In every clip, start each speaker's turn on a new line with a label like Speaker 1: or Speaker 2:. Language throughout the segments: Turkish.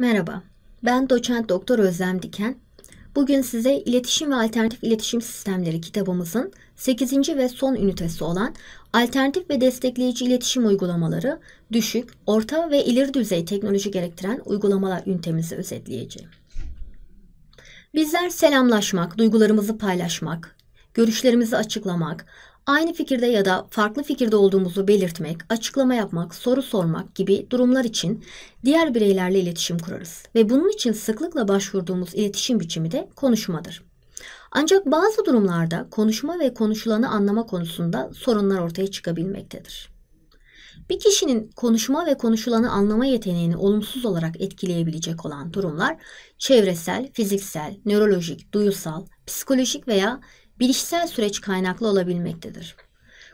Speaker 1: Merhaba, ben doçent doktor Özlem Diken. Bugün size İletişim ve Alternatif İletişim Sistemleri kitabımızın 8. ve son ünitesi olan Alternatif ve Destekleyici İletişim Uygulamaları, Düşük, Orta ve ileri Düzey Teknoloji Gerektiren Uygulamalar ünitemizi özetleyeceğim. Bizler selamlaşmak, duygularımızı paylaşmak, görüşlerimizi açıklamak, Aynı fikirde ya da farklı fikirde olduğumuzu belirtmek, açıklama yapmak, soru sormak gibi durumlar için diğer bireylerle iletişim kurarız ve bunun için sıklıkla başvurduğumuz iletişim biçimi de konuşmadır. Ancak bazı durumlarda konuşma ve konuşulanı anlama konusunda sorunlar ortaya çıkabilmektedir. Bir kişinin konuşma ve konuşulanı anlama yeteneğini olumsuz olarak etkileyebilecek olan durumlar çevresel, fiziksel, nörolojik, duyusal, psikolojik veya bilişsel süreç kaynaklı olabilmektedir.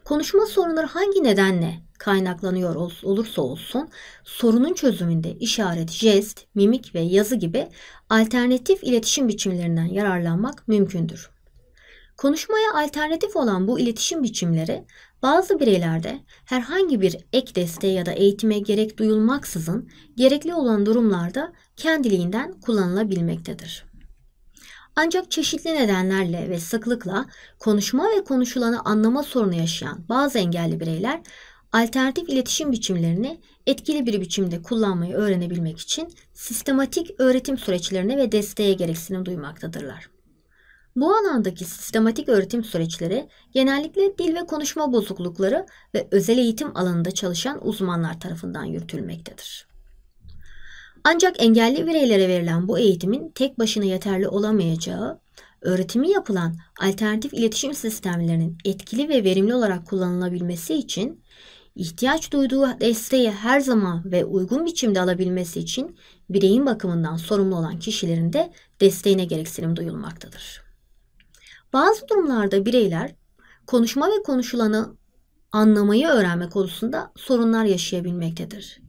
Speaker 1: Konuşma sorunları hangi nedenle kaynaklanıyor olursa olsun sorunun çözümünde işaret, jest, mimik ve yazı gibi alternatif iletişim biçimlerinden yararlanmak mümkündür. Konuşmaya alternatif olan bu iletişim biçimleri bazı bireylerde herhangi bir ek desteğe ya da eğitime gerek duyulmaksızın gerekli olan durumlarda kendiliğinden kullanılabilmektedir. Ancak çeşitli nedenlerle ve sıklıkla konuşma ve konuşulanı anlama sorunu yaşayan bazı engelli bireyler alternatif iletişim biçimlerini etkili bir biçimde kullanmayı öğrenebilmek için sistematik öğretim süreçlerine ve desteğe gereksinim duymaktadırlar. Bu alandaki sistematik öğretim süreçleri genellikle dil ve konuşma bozuklukları ve özel eğitim alanında çalışan uzmanlar tarafından yürütülmektedir. Ancak engelli bireylere verilen bu eğitimin tek başına yeterli olamayacağı, öğretimi yapılan alternatif iletişim sistemlerinin etkili ve verimli olarak kullanılabilmesi için ihtiyaç duyduğu desteği her zaman ve uygun biçimde alabilmesi için bireyin bakımından sorumlu olan kişilerin de desteğine gereksinim duyulmaktadır. Bazı durumlarda bireyler konuşma ve konuşulanı anlamayı öğrenme konusunda sorunlar yaşayabilmektedir.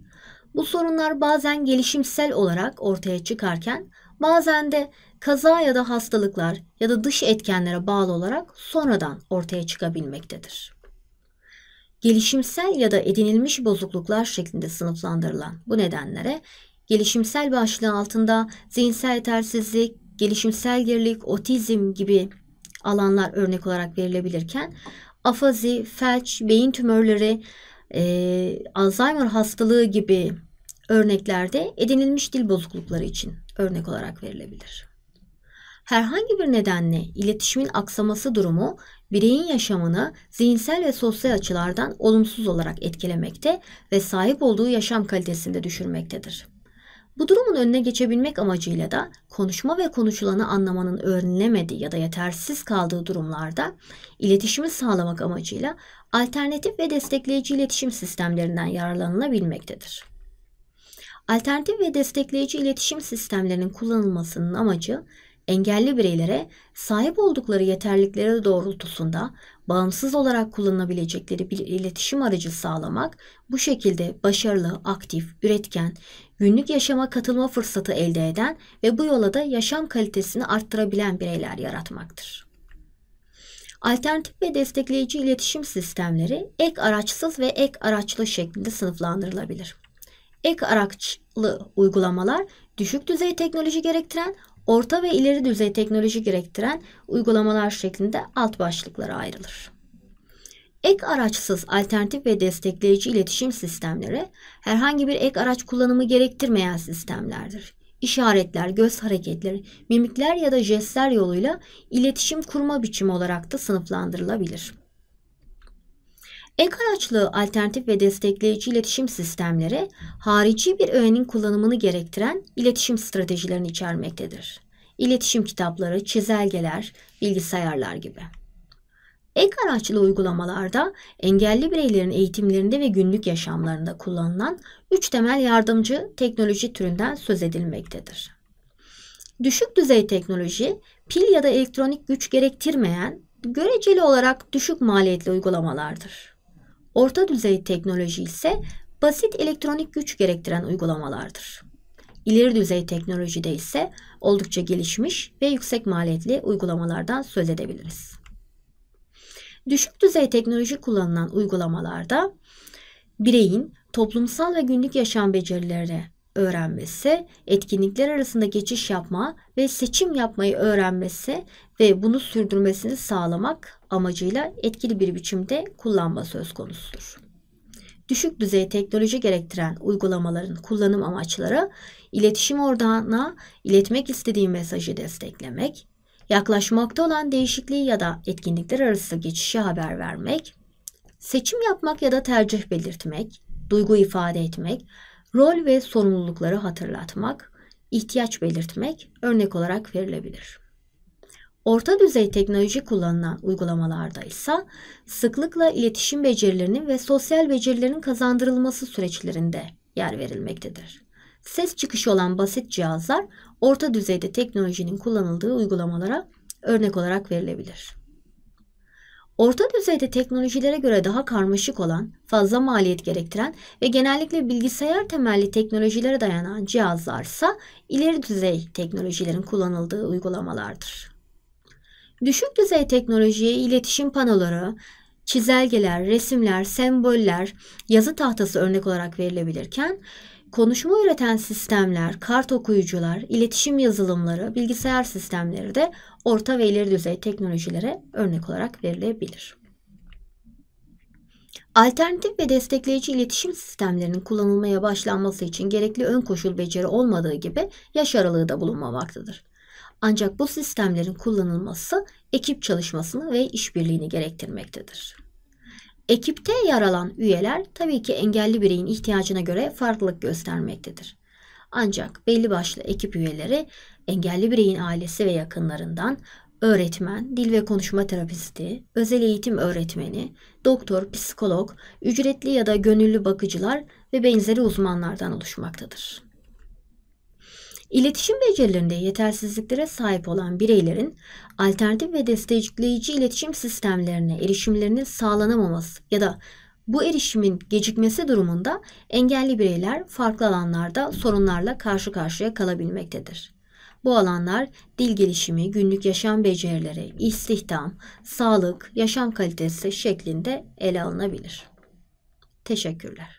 Speaker 1: Bu sorunlar bazen gelişimsel olarak ortaya çıkarken bazen de kaza ya da hastalıklar ya da dış etkenlere bağlı olarak sonradan ortaya çıkabilmektedir. Gelişimsel ya da edinilmiş bozukluklar şeklinde sınıflandırılan bu nedenlere gelişimsel başlığı altında zihinsel yetersizlik, gelişimsel gerilik, otizm gibi alanlar örnek olarak verilebilirken afazi, felç, beyin tümörleri, e, Alzheimer hastalığı gibi örneklerde edinilmiş dil bozuklukları için örnek olarak verilebilir. Herhangi bir nedenle iletişimin aksaması durumu bireyin yaşamını zihinsel ve sosyal açılardan olumsuz olarak etkilemekte ve sahip olduğu yaşam kalitesinde düşürmektedir. Bu durumun önüne geçebilmek amacıyla da konuşma ve konuşulanı anlamanın öğrenilemediği ya da yetersiz kaldığı durumlarda iletişimi sağlamak amacıyla alternatif ve destekleyici iletişim sistemlerinden yararlanılabilmektedir. Alternatif ve destekleyici iletişim sistemlerinin kullanılmasının amacı engelli bireylere sahip oldukları yeterliklere doğrultusunda bağımsız olarak kullanabilecekleri bir iletişim aracı sağlamak, bu şekilde başarılı, aktif, üretken günlük yaşama katılma fırsatı elde eden ve bu yola da yaşam kalitesini arttırabilen bireyler yaratmaktır. Alternatif ve destekleyici iletişim sistemleri ek araçsız ve ek araçlı şeklinde sınıflandırılabilir. Ek araçlı uygulamalar düşük düzey teknoloji gerektiren, orta ve ileri düzey teknoloji gerektiren uygulamalar şeklinde alt başlıklara ayrılır. Ek araçsız alternatif ve destekleyici iletişim sistemleri herhangi bir ek araç kullanımı gerektirmeyen sistemlerdir. İşaretler, göz hareketleri, mimikler ya da jestler yoluyla iletişim kurma biçimi olarak da sınıflandırılabilir. Ek araçlı alternatif ve destekleyici iletişim sistemleri harici bir öğenin kullanımını gerektiren iletişim stratejilerini içermektedir. İletişim kitapları, çizelgeler, bilgisayarlar gibi. Ek araçlı uygulamalarda engelli bireylerin eğitimlerinde ve günlük yaşamlarında kullanılan üç temel yardımcı teknoloji türünden söz edilmektedir. Düşük düzey teknoloji, pil ya da elektronik güç gerektirmeyen, göreceli olarak düşük maliyetli uygulamalardır. Orta düzey teknoloji ise basit elektronik güç gerektiren uygulamalardır. İleri düzey teknolojide ise oldukça gelişmiş ve yüksek maliyetli uygulamalardan söz edebiliriz. Düşük düzey teknoloji kullanılan uygulamalarda bireyin toplumsal ve günlük yaşam becerilerini öğrenmesi, etkinlikler arasında geçiş yapma ve seçim yapmayı öğrenmesi ve bunu sürdürmesini sağlamak amacıyla etkili bir biçimde kullanma söz konusudur. Düşük düzey teknoloji gerektiren uygulamaların kullanım amaçları iletişim ordağına iletmek istediği mesajı desteklemek, yaklaşmakta olan değişikliği ya da etkinlikler arası geçişi haber vermek, seçim yapmak ya da tercih belirtmek, duygu ifade etmek, rol ve sorumlulukları hatırlatmak, ihtiyaç belirtmek örnek olarak verilebilir. Orta düzey teknoloji kullanılan uygulamalarda ise sıklıkla iletişim becerilerinin ve sosyal becerilerin kazandırılması süreçlerinde yer verilmektedir ses çıkışı olan basit cihazlar orta düzeyde teknolojinin kullanıldığı uygulamalara örnek olarak verilebilir. Orta düzeyde teknolojilere göre daha karmaşık olan, fazla maliyet gerektiren ve genellikle bilgisayar temelli teknolojilere dayanan cihazlarsa ileri düzey teknolojilerin kullanıldığı uygulamalardır. Düşük düzey teknolojiye iletişim panoları, çizelgeler, resimler, semboller, yazı tahtası örnek olarak verilebilirken Konuşma üreten sistemler, kart okuyucular, iletişim yazılımları, bilgisayar sistemleri de orta ve ileri düzey teknolojilere örnek olarak verilebilir. Alternatif ve destekleyici iletişim sistemlerinin kullanılmaya başlanması için gerekli ön koşul beceri olmadığı gibi yaş aralığı da bulunmamaktadır. Ancak bu sistemlerin kullanılması ekip çalışmasını ve işbirliğini gerektirmektedir. Ekipte yer alan üyeler tabii ki engelli bireyin ihtiyacına göre farklılık göstermektedir. Ancak belli başlı ekip üyeleri engelli bireyin ailesi ve yakınlarından öğretmen, dil ve konuşma terapisti, özel eğitim öğretmeni, doktor, psikolog, ücretli ya da gönüllü bakıcılar ve benzeri uzmanlardan oluşmaktadır. İletişim becerilerinde yetersizliklere sahip olan bireylerin alternatif ve destekleyici iletişim sistemlerine erişimlerinin sağlanamaması ya da bu erişimin gecikmesi durumunda engelli bireyler farklı alanlarda sorunlarla karşı karşıya kalabilmektedir. Bu alanlar dil gelişimi, günlük yaşam becerileri, istihdam, sağlık, yaşam kalitesi şeklinde ele alınabilir. Teşekkürler.